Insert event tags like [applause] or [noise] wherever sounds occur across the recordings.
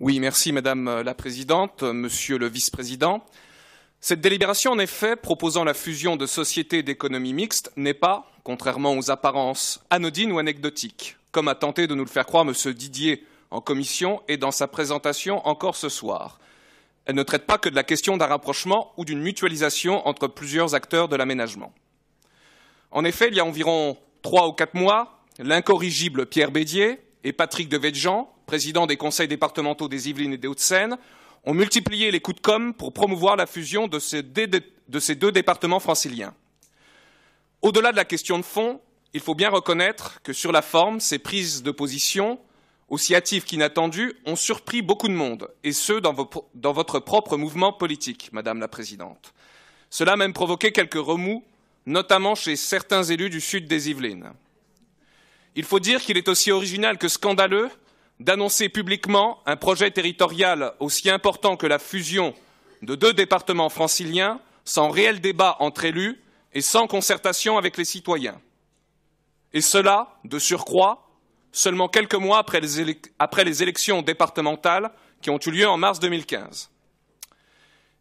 Oui, merci Madame la Présidente, Monsieur le Vice-président. Cette délibération, en effet, proposant la fusion de sociétés d'économie mixte, n'est pas, contrairement aux apparences, anodine ou anecdotique, comme a tenté de nous le faire croire Monsieur Didier en commission et dans sa présentation encore ce soir. Elle ne traite pas que de la question d'un rapprochement ou d'une mutualisation entre plusieurs acteurs de l'aménagement. En effet, il y a environ trois ou quatre mois, l'incorrigible Pierre Bédier et Patrick Devedjian, président des conseils départementaux des Yvelines et des Hauts-de-Seine, ont multiplié les coups de com' pour promouvoir la fusion de ces, deux départements franciliens. Au-delà de la question de fond, il faut bien reconnaître que sur la forme, ces prises de position, aussi hâtives qu'inattendues, ont surpris beaucoup de monde, et ce, dans, dans votre propre mouvement politique, Madame la Présidente. Cela a même provoqué quelques remous, notamment chez certains élus du sud des Yvelines. Il faut dire qu'il est aussi original que scandaleux d'annoncer publiquement un projet territorial aussi important que la fusion de deux départements franciliens, sans réel débat entre élus et sans concertation avec les citoyens. Et cela, de surcroît, seulement quelques mois après les, élections départementales qui ont eu lieu en mars 2015.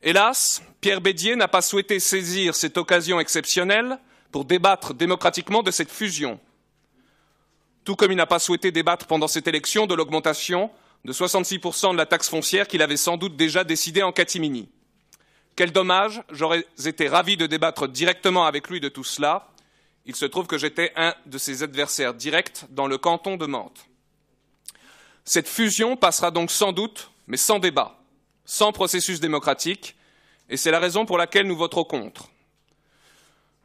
Hélas, Pierre Bédier n'a pas souhaité saisir cette occasion exceptionnelle pour débattre démocratiquement de cette fusion, tout comme il n'a pas souhaité débattre pendant cette élection de l'augmentation de 66% de la taxe foncière qu'il avait sans doute déjà décidée en catimini. Quel dommage, j'aurais été ravi de débattre directement avec lui de tout cela. Il se trouve que j'étais un de ses adversaires directs dans le canton de Mantes. Cette fusion passera donc sans doute, mais sans débat, sans processus démocratique, et c'est la raison pour laquelle nous voterons contre.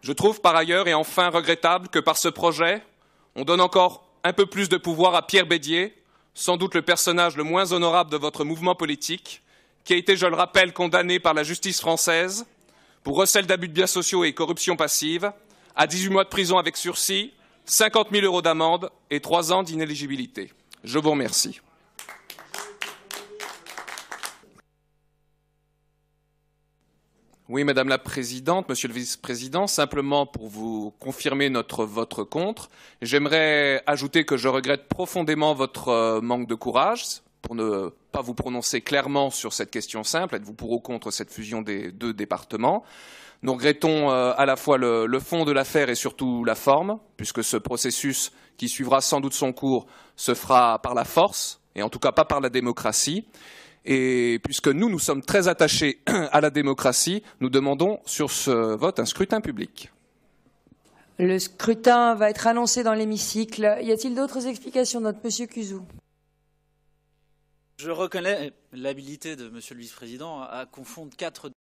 Je trouve par ailleurs et enfin regrettable que par ce projet, on donne encore un peu plus de pouvoir à Pierre Bédier, sans doute le personnage le moins honorable de votre mouvement politique, qui a été, je le rappelle, condamné par la justice française pour recel d'abus de biens sociaux et corruption passive, à 18 mois de prison avec sursis, 50 000 euros d'amende et trois ans d'inéligibilité. Je vous remercie. Oui, Madame la Présidente, Monsieur le Vice-président, simplement pour vous confirmer notre vote contre, j'aimerais ajouter que je regrette profondément votre euh, manque de courage pour ne pas vous prononcer clairement sur cette question simple, êtes-vous pour ou contre cette fusion des deux départements Nous regrettons euh, à la fois le, le fond de l'affaire et surtout la forme, puisque ce processus qui suivra sans doute son cours se fera par la force, et en tout cas pas par la démocratie. Et puisque nous, nous sommes très attachés [clears throat] à la démocratie, nous demandons sur ce vote un scrutin public. Le scrutin va être annoncé dans l'hémicycle. Y a-t-il d'autres explications, notre monsieur Cuzou. Je reconnais l'habilité de monsieur le vice-président à confondre quatre